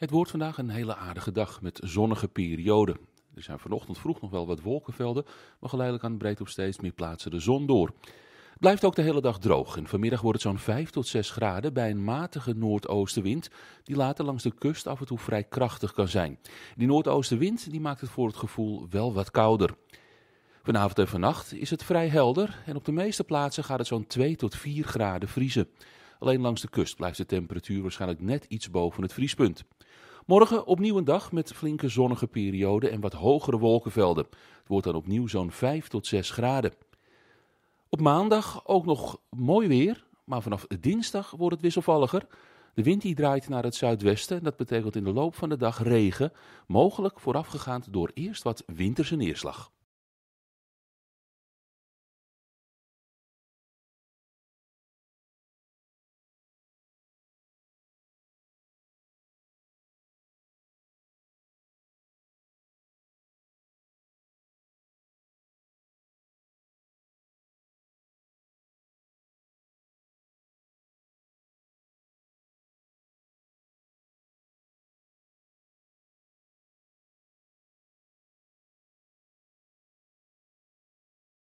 Het wordt vandaag een hele aardige dag met zonnige perioden. Er zijn vanochtend vroeg nog wel wat wolkenvelden, maar geleidelijk aan breed op steeds meer plaatsen de zon door. Het blijft ook de hele dag droog en vanmiddag wordt het zo'n 5 tot 6 graden bij een matige noordoostenwind, die later langs de kust af en toe vrij krachtig kan zijn. Die noordoostenwind die maakt het voor het gevoel wel wat kouder. Vanavond en vannacht is het vrij helder en op de meeste plaatsen gaat het zo'n 2 tot 4 graden vriezen. Alleen langs de kust blijft de temperatuur waarschijnlijk net iets boven het vriespunt. Morgen opnieuw een dag met flinke zonnige perioden en wat hogere wolkenvelden. Het wordt dan opnieuw zo'n 5 tot 6 graden. Op maandag ook nog mooi weer, maar vanaf dinsdag wordt het wisselvalliger. De wind die draait naar het zuidwesten en dat betekent in de loop van de dag regen, mogelijk voorafgegaan door eerst wat winterse neerslag.